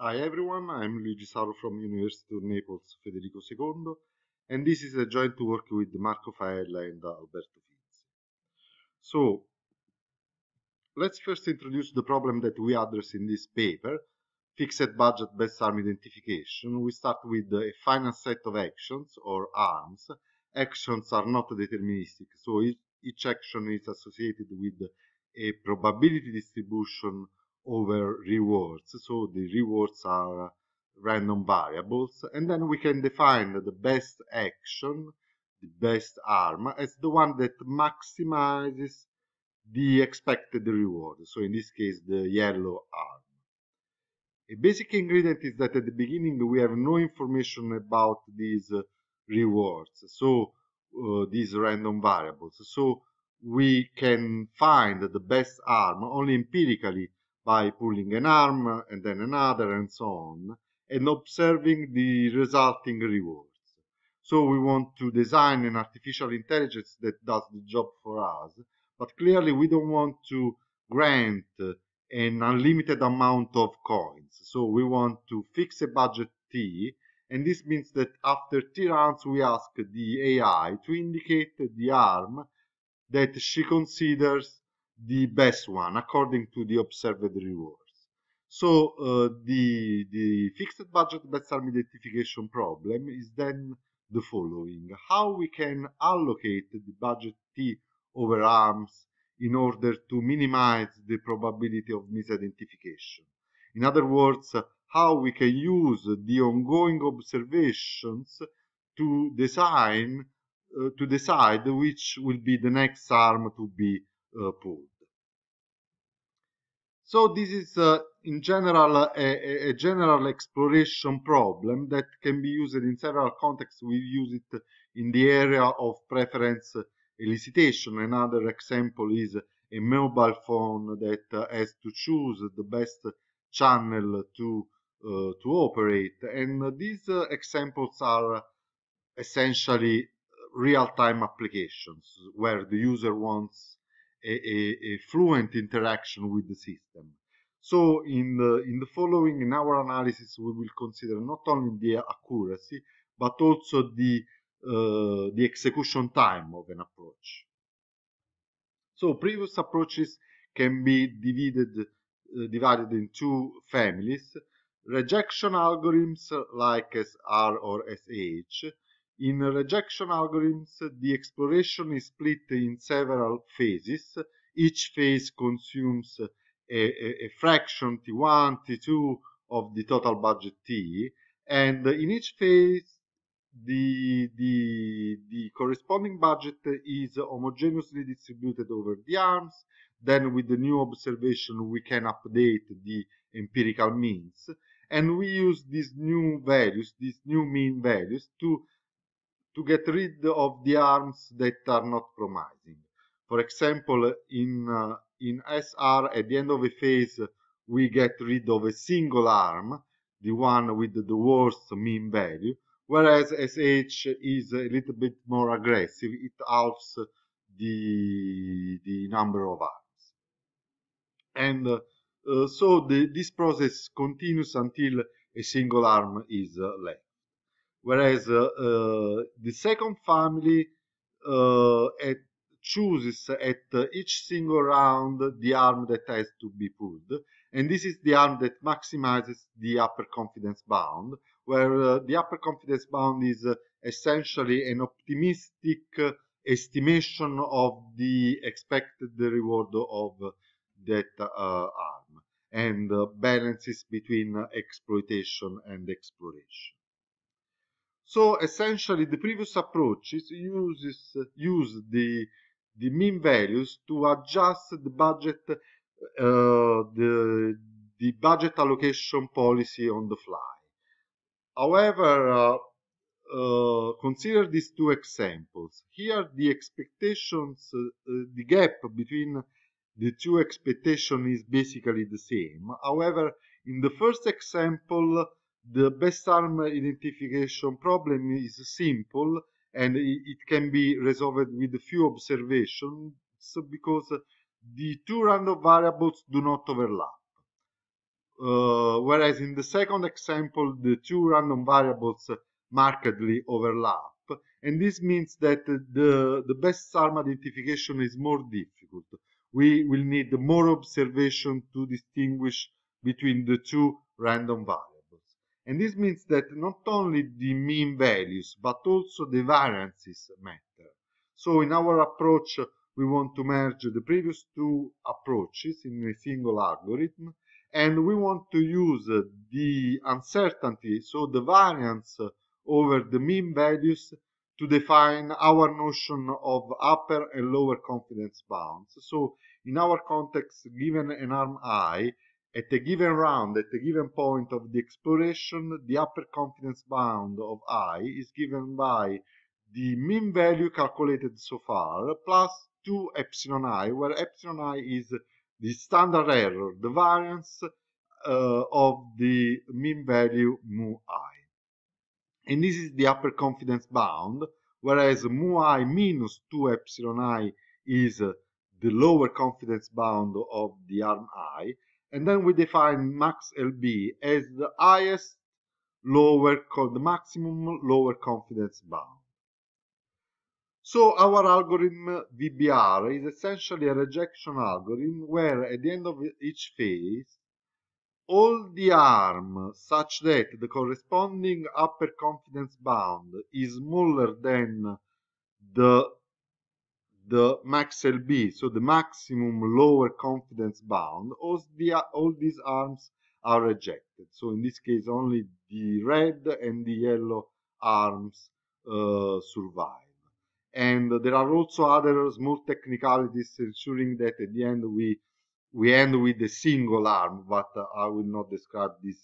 Hi everyone, I'm Luigi Saro from University of Naples Federico II, and this is a joint work with Marco Faella and Alberto Fizzi. So, let's first introduce the problem that we address in this paper, fixed budget best arm identification. We start with a final set of actions, or arms. Actions are not deterministic, so each action is associated with a probability distribution over rewards. So the rewards are random variables. And then we can define the best action, the best arm, as the one that maximizes the expected reward. So in this case, the yellow arm. A basic ingredient is that at the beginning we have no information about these rewards, so uh, these random variables. So we can find the best arm only empirically by pulling an arm and then another and so on, and observing the resulting rewards. So we want to design an artificial intelligence that does the job for us, but clearly we don't want to grant an unlimited amount of coins. So we want to fix a budget T, and this means that after T rounds we ask the AI to indicate the arm that she considers the best one according to the observed rewards. So uh, the, the fixed budget best arm identification problem is then the following. How we can allocate the budget T over arms in order to minimize the probability of misidentification. In other words, how we can use the ongoing observations to design uh, to decide which will be the next arm to be uh, pulled. So this is uh, in general a, a, general exploration problem that can be used in several contexts. We use it in the area of preference elicitation. Another example is a mobile phone that uh, has to choose the best channel to uh, to operate. And these uh, examples are essentially real-time applications where the user wants a, a, a fluent interaction with the system. So in the, in the following, in our analysis, we will consider not only the accuracy, but also the, uh, the execution time of an approach. So previous approaches can be divided, uh, divided in two families. Rejection algorithms like SR or SH, in rejection algorithms, the exploration is split in several phases. Each phase consumes a, a, a fraction T1, T2 of the total budget T, and in each phase, the, the, the corresponding budget is homogeneously distributed over the arms. Then with the new observation, we can update the empirical means. And we use these new values, these new mean values, to to get rid of the arms that are not promising. For example, in, uh, in SR, at the end of a phase, we get rid of a single arm, the one with the worst mean value, whereas SH is a little bit more aggressive, it halves the, the number of arms. And uh, uh, so the, this process continues until a single arm is uh, left whereas uh, uh, the second family uh, at chooses at each single round the arm that has to be pulled. And this is the arm that maximizes the upper confidence bound, where uh, the upper confidence bound is uh, essentially an optimistic uh, estimation of the expected reward of that arm and balances between exploitation and exploration. So essentially, the previous approach uses use the the mean values to adjust the budget uh, the the budget allocation policy on the fly. However, uh, uh, consider these two examples. Here, the expectations, uh, the gap between the two expectations is basically the same. However, in the first example, the best arm identification problem is simple and it can be resolved with a few observations because the two random variables do not overlap. Uh, whereas in the second example, the two random variables markedly overlap. And this means that the, the best arm identification is more difficult. We will need more observation to distinguish between the two random variables. And this means that not only the mean values, but also the variances matter. So in our approach, we want to merge the previous two approaches in a single algorithm, and we want to use the uncertainty, so the variance over the mean values, to define our notion of upper and lower confidence bounds. So in our context, given an arm i, at a given round, at a given point of the exploration, the upper confidence bound of i is given by the mean value calculated so far plus 2 epsilon i, where epsilon i is the standard error, the variance uh, of the mean value mu i. And this is the upper confidence bound, whereas mu i minus 2 epsilon i is uh, the lower confidence bound of the arm i and then we define max LB as the highest lower the maximum lower confidence bound. So our algorithm VBR is essentially a rejection algorithm where at the end of each phase all the arm such that the corresponding upper confidence bound is smaller than the the max Lb, so the maximum lower confidence bound, all, the, all these arms are rejected. So in this case, only the red and the yellow arms uh, survive. And there are also other small technicalities ensuring that at the end we we end with a single arm, but I will not describe these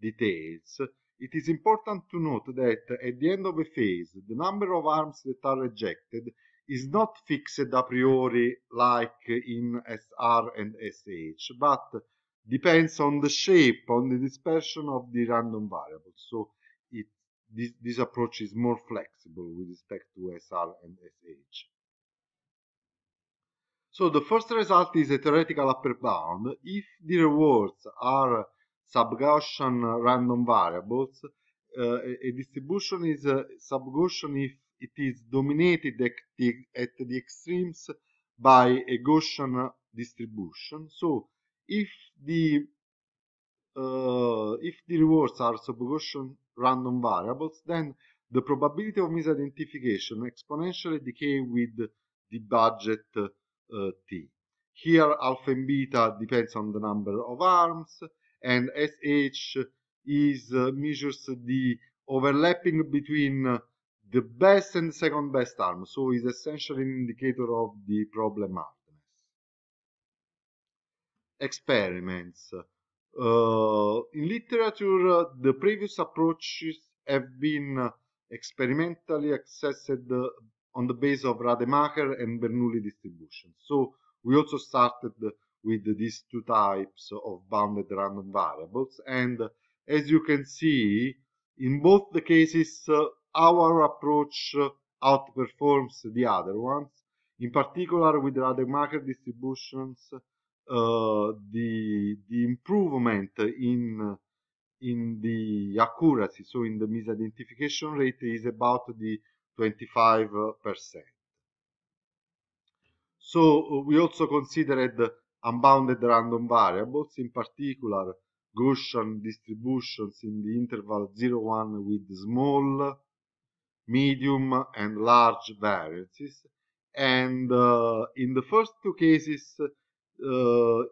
details. It is important to note that at the end of a phase, the number of arms that are rejected is not fixed a priori like in SR and SH, but depends on the shape, on the dispersion of the random variables. So it, this, this approach is more flexible with respect to SR and SH. So the first result is a theoretical upper bound. If the rewards are sub-Gaussian random variables, uh, a distribution is subgaussian uh, sub-Gaussian if it is dominated at the, at the extremes by a Gaussian distribution. So if the uh, if the rewards are sub-Gaussian random variables, then the probability of misidentification exponentially decay with the budget uh, t. Here alpha and beta depends on the number of arms, and SH is uh, measures the overlapping between uh, the best and second best arm, so is essentially an indicator of the problem hardness. Experiments. Uh, in literature, uh, the previous approaches have been uh, experimentally accessed uh, on the base of Rademacher and Bernoulli distributions. So we also started with these two types of bounded random variables. And as you can see, in both the cases, uh, our approach uh, outperforms the other ones. In particular, with Rademacher distributions, uh, the, the improvement in uh, in the accuracy, so in the misidentification rate, is about the 25%. So we also considered unbounded random variables, in particular Gaussian distributions in the interval 0, 1 with small medium and large variances. And uh, in the first two cases, uh,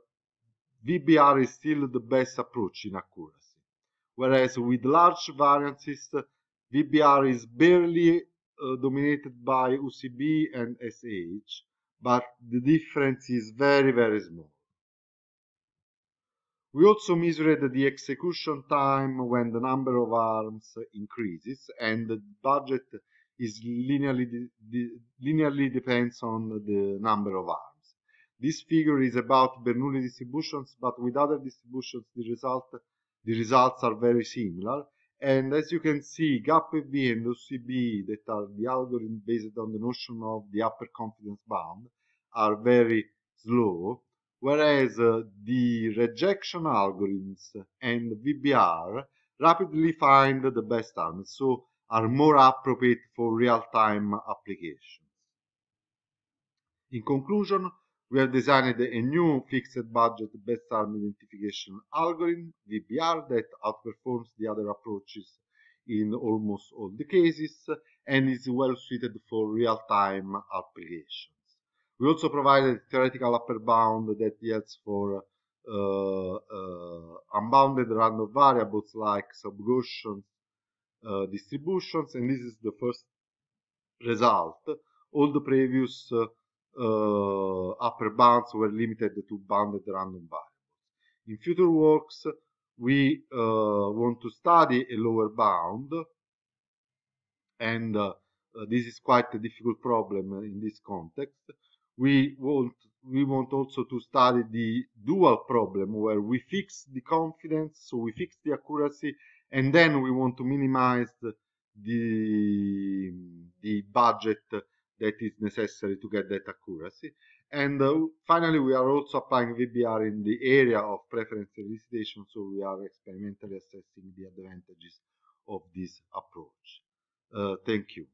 VBR is still the best approach in accuracy. Whereas with large variances, VBR is barely uh, dominated by UCB and SH, but the difference is very, very small. We also measured the execution time when the number of arms increases and the budget is linearly, de linearly depends on the number of arms. This figure is about Bernoulli distributions, but with other distributions the, result, the results are very similar. And as you can see, GAPV and OCB, that are the algorithm based on the notion of the upper confidence bound, are very slow whereas uh, the rejection algorithms and VBR rapidly find the best arms, so are more appropriate for real-time applications. In conclusion, we have designed a new fixed budget best arm identification algorithm, VBR, that outperforms the other approaches in almost all the cases and is well suited for real-time applications. We also provided theoretical upper bound that yields for uh, uh, unbounded random variables like subgaussian uh, distributions and this is the first result all the previous uh, uh, upper bounds were limited to bounded random variables in future works we uh, want to study a lower bound and this is quite a difficult problem in this context we want we want also to study the dual problem where we fix the confidence so we fix the accuracy and then we want to minimize the the, the budget that is necessary to get that accuracy and uh, finally we are also applying VBR in the area of preference elicitation so we are experimentally assessing the advantages of this approach uh, thank you